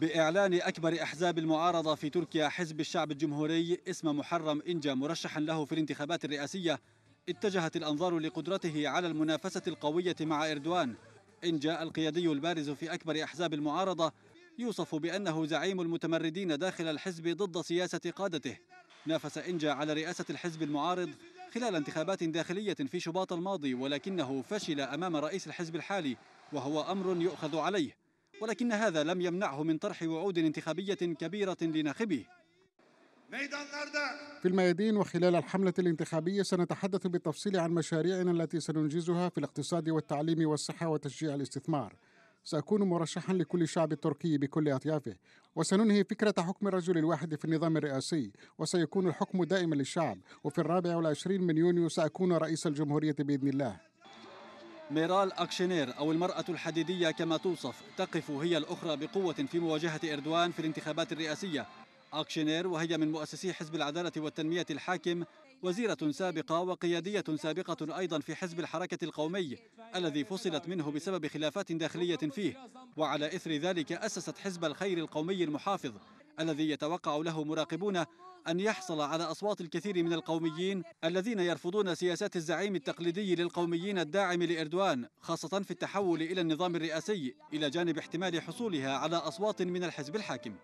بإعلان أكبر أحزاب المعارضة في تركيا حزب الشعب الجمهوري اسم محرم إنجا مرشحا له في الانتخابات الرئاسية اتجهت الأنظار لقدرته على المنافسة القوية مع إردوان إنجا القيادي البارز في أكبر أحزاب المعارضة يوصف بأنه زعيم المتمردين داخل الحزب ضد سياسة قادته نافس إنجا على رئاسة الحزب المعارض خلال انتخابات داخلية في شباط الماضي ولكنه فشل أمام رئيس الحزب الحالي وهو أمر يؤخذ عليه ولكن هذا لم يمنعه من طرح وعود انتخابية كبيرة لناخبه في الميادين وخلال الحملة الانتخابية سنتحدث بالتفصيل عن مشاريعنا التي سننجزها في الاقتصاد والتعليم والصحة وتشجيع الاستثمار سأكون مرشحا لكل الشعب التركي بكل أطيافه وسننهي فكرة حكم الرجل الواحد في النظام الرئاسي وسيكون الحكم دائما للشعب وفي الرابع والعشرين من يونيو سأكون رئيس الجمهورية بإذن الله ميرال أكشنير أو المرأة الحديدية كما توصف تقف هي الأخرى بقوة في مواجهة إردوان في الانتخابات الرئاسية أكشنير وهي من مؤسسي حزب العدالة والتنمية الحاكم وزيرة سابقة وقيادية سابقة أيضا في حزب الحركة القومي الذي فصلت منه بسبب خلافات داخلية فيه وعلى إثر ذلك أسست حزب الخير القومي المحافظ الذي يتوقع له مراقبون أن يحصل على أصوات الكثير من القوميين الذين يرفضون سياسات الزعيم التقليدي للقوميين الداعم لإردوان خاصة في التحول إلى النظام الرئاسي إلى جانب احتمال حصولها على أصوات من الحزب الحاكم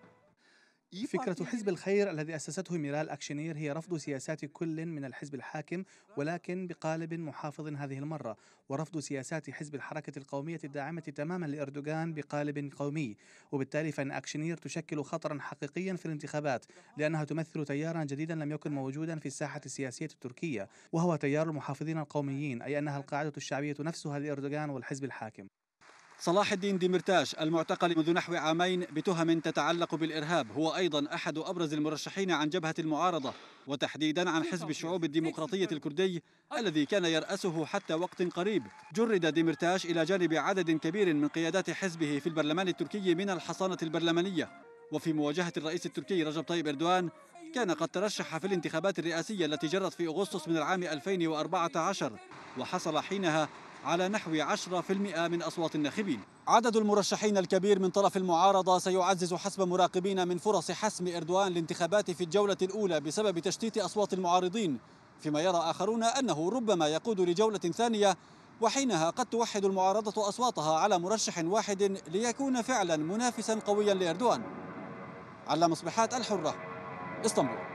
فكرة حزب الخير الذي أسسته ميرال أكشنير هي رفض سياسات كل من الحزب الحاكم ولكن بقالب محافظ هذه المرة ورفض سياسات حزب الحركة القومية الداعمة تماما لأردوغان بقالب قومي وبالتالي فإن أكشنير تشكل خطرا حقيقيا في الانتخابات لأنها تمثل تيارا جديدا لم يكن موجودا في الساحة السياسية التركية وهو تيار المحافظين القوميين أي أنها القاعدة الشعبية نفسها لأردوغان والحزب الحاكم صلاح الدين ديمرتاش المعتقل منذ نحو عامين بتهم تتعلق بالإرهاب هو أيضا أحد أبرز المرشحين عن جبهة المعارضة وتحديدا عن حزب الشعوب الديمقراطية الكردي الذي كان يرأسه حتى وقت قريب جرد ديمرتاش إلى جانب عدد كبير من قيادات حزبه في البرلمان التركي من الحصانة البرلمانية وفي مواجهة الرئيس التركي رجب طيب إردوان كان قد ترشح في الانتخابات الرئاسية التي جرت في أغسطس من العام 2014 وحصل حينها على نحو 10% من أصوات الناخبين عدد المرشحين الكبير من طرف المعارضة سيعزز حسب مراقبين من فرص حسم إردوان الانتخابات في الجولة الأولى بسبب تشتيت أصوات المعارضين فيما يرى آخرون أنه ربما يقود لجولة ثانية وحينها قد توحد المعارضة أصواتها على مرشح واحد ليكون فعلا منافسا قويا لإردوان على مصبحات الحرة اسطنبول